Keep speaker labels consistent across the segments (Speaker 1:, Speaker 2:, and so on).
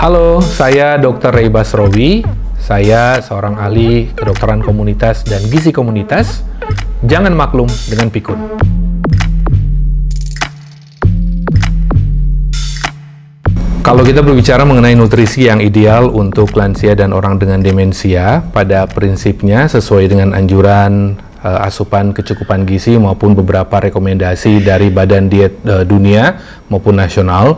Speaker 1: Halo, saya Dr. Ray Basrowi. Saya seorang ahli kedokteran komunitas dan gizi komunitas. Jangan maklum dengan pikun. Kalau kita berbicara mengenai nutrisi yang ideal untuk lansia dan orang dengan demensia, pada prinsipnya sesuai dengan anjuran uh, asupan kecukupan gizi maupun beberapa rekomendasi dari Badan Diet uh, Dunia maupun nasional.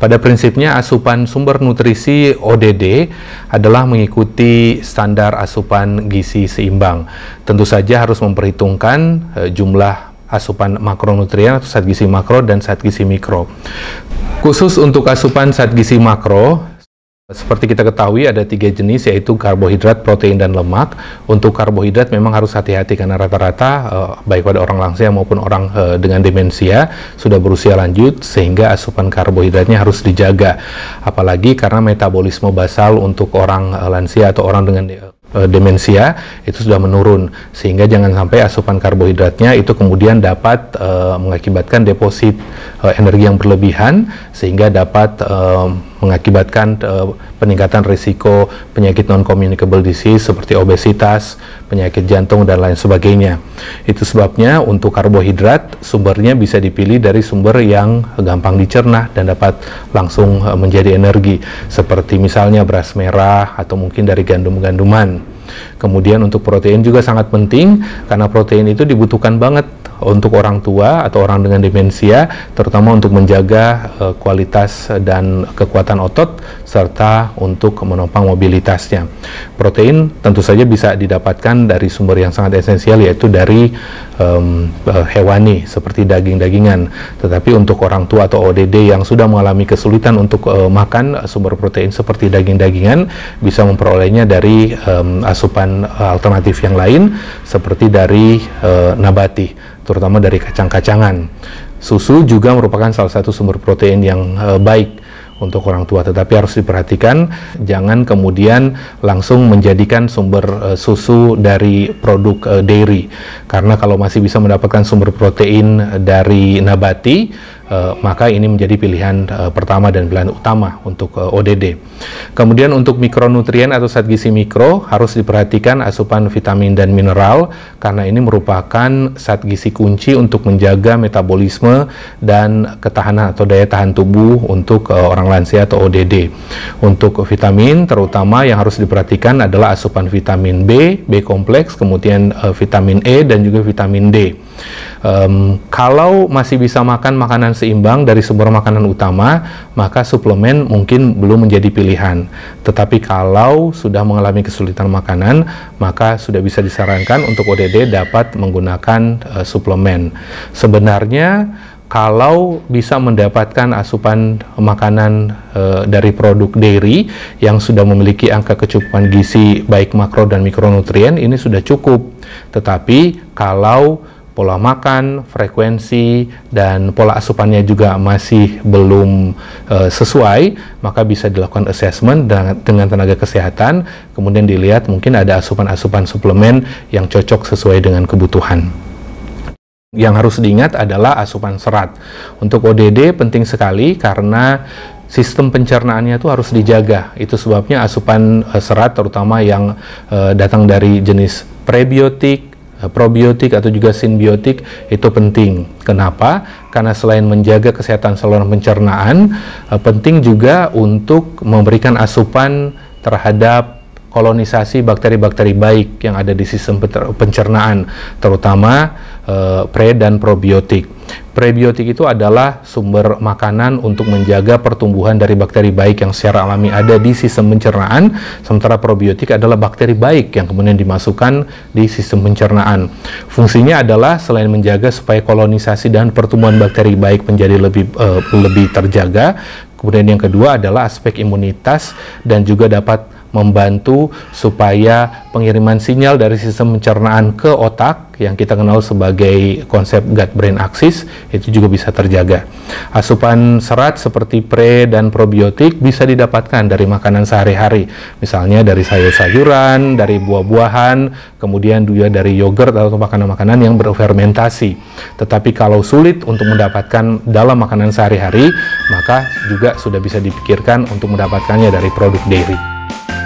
Speaker 1: Pada prinsipnya asupan sumber nutrisi ODD adalah mengikuti standar asupan gizi seimbang. Tentu saja harus memperhitungkan uh, jumlah asupan makronutrien atau saat gizi makro dan saat gizi mikro. Khusus untuk asupan saat gizi makro, seperti kita ketahui ada tiga jenis yaitu karbohidrat, protein, dan lemak. Untuk karbohidrat memang harus hati-hati karena rata-rata eh, baik pada orang lansia maupun orang eh, dengan demensia sudah berusia lanjut sehingga asupan karbohidratnya harus dijaga. Apalagi karena metabolisme basal untuk orang eh, lansia atau orang dengan eh, demensia itu sudah menurun sehingga jangan sampai asupan karbohidratnya itu kemudian dapat eh, mengakibatkan deposit eh, energi yang berlebihan sehingga dapat mengakibatkan uh, peningkatan risiko penyakit non communicable disease seperti obesitas, penyakit jantung dan lain sebagainya. Itu sebabnya untuk karbohidrat sumbernya bisa dipilih dari sumber yang gampang dicerna dan dapat langsung uh, menjadi energi seperti misalnya beras merah atau mungkin dari gandum-ganduman. Kemudian untuk protein juga sangat penting karena protein itu dibutuhkan banget untuk orang tua atau orang dengan demensia, terutama untuk menjaga uh, kualitas dan kekuatan otot serta untuk menopang mobilitasnya. Protein tentu saja bisa didapatkan dari sumber yang sangat esensial yaitu dari um, hewani seperti daging-dagingan. Tetapi untuk orang tua atau ODD yang sudah mengalami kesulitan untuk uh, makan sumber protein seperti daging-dagingan bisa memperolehnya dari um, asupan bahan eh, alternatif yang lain seperti dari e, nabati, terutama dari kacang-kacangan. Susu juga merupakan salah satu sumber protein yang e, baik untuk orang tua, tetapi harus diperhatikan jangan kemudian langsung menjadikan sumber e, susu dari produk e, dairy, karena kalau masih bisa mendapatkan sumber protein dari nabati, Eh, maka ini menjadi pilihan eh, pertama dan pilihan utama untuk eh, ODD. Kemudian untuk mikronutrien atau zat gizi mikro harus diperhatikan asupan vitamin dan mineral karena ini merupakan zat gizi kunci untuk menjaga metabolisme dan ketahanan atau daya tahan tubuh untuk orang lansia atau ODD. Untuk vitamin terutama yang harus diperhatikan adalah asupan vitamin B, B kompleks, kemudian vitamin E dan juga vitamin D. Um, kalau masih bisa makan makanan seimbang dari sumber makanan utama, maka suplemen mungkin belum menjadi pilihan. Tetapi kalau sudah mengalami kesulitan makanan, maka sudah bisa disarankan untuk ODD dapat menggunakan uh, suplemen. Sebenarnya kalau bisa mendapatkan asupan makanan e, dari produk dairy yang sudah memiliki angka kecukupan gizi baik makro dan mikronutrien ini sudah cukup. Tetapi kalau pola makan, frekuensi, dan pola asupannya juga masih belum e, sesuai, maka bisa dilakukan assessment dengan, tenaga kesehatan, kemudian dilihat mungkin ada asupan-asupan suplemen yang cocok sesuai dengan kebutuhan. Yang harus diingat adalah asupan serat. Untuk ODD penting sekali karena sistem pencernaannya itu harus dijaga. Itu sebabnya asupan eh, serat terutama yang e, datang dari jenis prebiotik, Eh, probiotik atau juga simbiotik itu penting. Kenapa? Karena selain menjaga kesehatan saluran pencernaan, eh, penting juga untuk memberikan asupan terhadap kolonisasi bakteri-bakteri baik yang ada di sistem pencernaan, terutama eh, pre dan probiotik. Prebiotik itu adalah sumber makanan untuk menjaga pertumbuhan dari bakteri baik yang secara alami ada di sistem pencernaan, sementara probiotik adalah bakteri baik yang kemudian dimasukkan di sistem pencernaan. Fungsinya adalah selain menjaga supaya kolonisasi dan pertumbuhan bakteri baik menjadi lebih eh, lebih terjaga, kemudian yang kedua adalah aspek imunitas dan juga dapat membantu supaya pengiriman sinyal dari sistem pencernaan ke otak yang kita kenal sebagai konsep gut brain axis itu juga bisa terjaga. Asupan serat seperti pre dan probiotik bisa didapatkan dari makanan sehari-hari, misalnya dari sayur-sayuran, dari buah-buahan, kemudian juga dari yogurt atau makanan-makanan yang berfermentasi. Tetapi kalau sulit untuk mendapatkan dalam makanan sehari-hari, maka juga sudah bisa dipikirkan untuk mendapatkannya dari produk dairy.